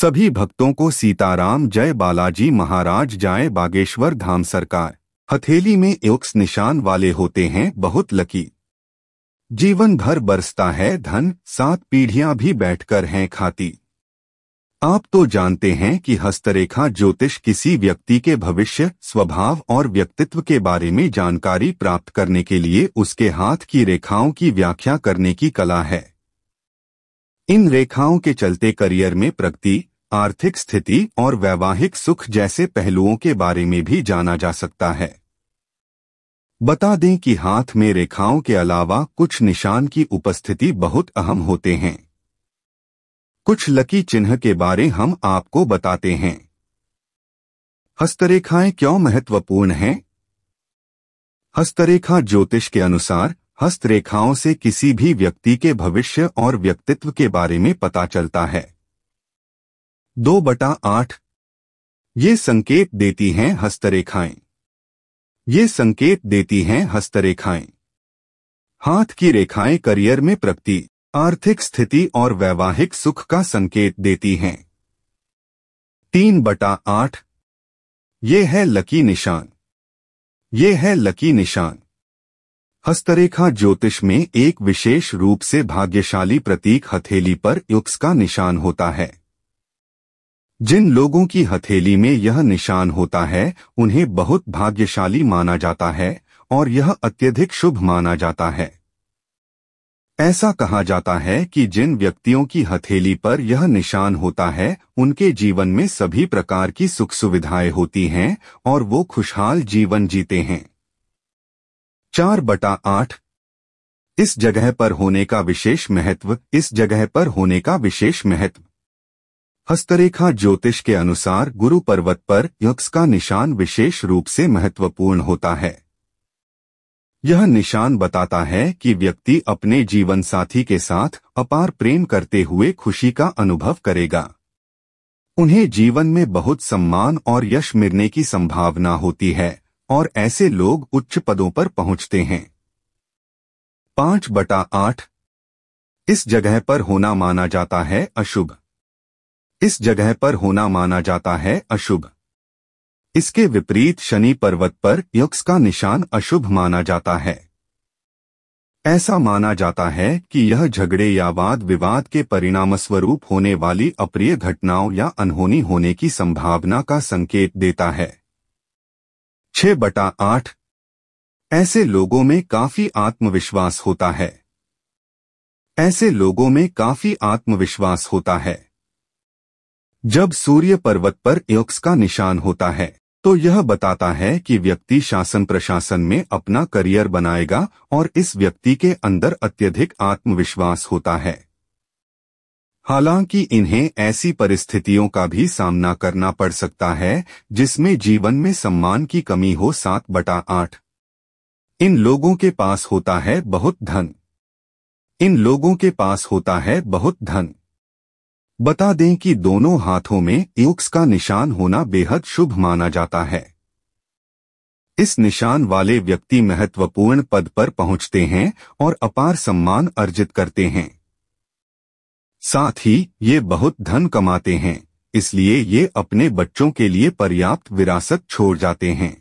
सभी भक्तों को सीताराम जय बालाजी महाराज जाए बागेश्वर धाम सरकार हथेली में योक्स निशान वाले होते हैं बहुत लकी जीवन भर बरसता है धन सात पीढ़ियां भी बैठकर हैं खाती आप तो जानते हैं कि हस्तरेखा ज्योतिष किसी व्यक्ति के भविष्य स्वभाव और व्यक्तित्व के बारे में जानकारी प्राप्त करने के लिए उसके हाथ की रेखाओं की व्याख्या करने की कला है इन रेखाओं के चलते करियर में प्रगति आर्थिक स्थिति और वैवाहिक सुख जैसे पहलुओं के बारे में भी जाना जा सकता है बता दें कि हाथ में रेखाओं के अलावा कुछ निशान की उपस्थिति बहुत अहम होते हैं कुछ लकी चिन्ह के बारे हम आपको बताते हैं हस्तरेखाएं क्यों महत्वपूर्ण हैं हस्तरेखा ज्योतिष के अनुसार हस्तरेखाओं से किसी भी व्यक्ति के भविष्य और व्यक्तित्व के बारे में पता चलता है दो बटा आठ ये संकेत देती हैं हस्तरेखाएं ये संकेत देती हैं हस्तरेखाएं हाथ की रेखाएं करियर में प्रगति आर्थिक स्थिति और वैवाहिक सुख का संकेत देती हैं तीन बटा आठ ये है लकी निशान ये है लकी निशान हस्तरेखा ज्योतिष में एक विशेष रूप से भाग्यशाली प्रतीक हथेली पर युक्स का निशान होता है जिन लोगों की हथेली में यह निशान होता है उन्हें बहुत भाग्यशाली माना जाता है और यह अत्यधिक शुभ माना जाता है ऐसा कहा जाता है कि जिन व्यक्तियों की हथेली पर यह निशान होता है उनके जीवन में सभी प्रकार की सुख सुविधाएं होती हैं और वो खुशहाल जीवन जीते हैं चार बटा आठ इस जगह पर होने का विशेष महत्व इस जगह पर होने का विशेष महत्व हस्तरेखा ज्योतिष के अनुसार गुरु पर्वत पर यक्ष का निशान विशेष रूप से महत्वपूर्ण होता है यह निशान बताता है कि व्यक्ति अपने जीवन साथी के साथ अपार प्रेम करते हुए खुशी का अनुभव करेगा उन्हें जीवन में बहुत सम्मान और यश मिलने की संभावना होती है और ऐसे लोग उच्च पदों पर पहुंचते हैं पांच बटा आठ इस जगह पर होना माना जाता है अशुभ इस जगह पर होना माना जाता है अशुभ इसके विपरीत शनि पर्वत पर यक्ष का निशान अशुभ माना जाता है ऐसा माना जाता है कि यह झगड़े या वाद विवाद के परिणाम स्वरूप होने वाली अप्रिय घटनाओं या अनहोनी होने की संभावना का संकेत देता है छह बटा आठ ऐसे लोगों में काफी आत्मविश्वास होता है ऐसे लोगों में काफी आत्मविश्वास होता है जब सूर्य पर्वत पर योक्स का निशान होता है तो यह बताता है कि व्यक्ति शासन प्रशासन में अपना करियर बनाएगा और इस व्यक्ति के अंदर अत्यधिक आत्मविश्वास होता है हालांकि इन्हें ऐसी परिस्थितियों का भी सामना करना पड़ सकता है जिसमें जीवन में सम्मान की कमी हो सात बटा आठ इन लोगों के पास होता है बहुत धन इन लोगों के पास होता है बहुत धन बता दें कि दोनों हाथों में युक्स का निशान होना बेहद शुभ माना जाता है इस निशान वाले व्यक्ति महत्वपूर्ण पद पर पहुंचते हैं और अपार सम्मान अर्जित करते हैं साथ ही ये बहुत धन कमाते हैं इसलिए ये अपने बच्चों के लिए पर्याप्त विरासत छोड़ जाते हैं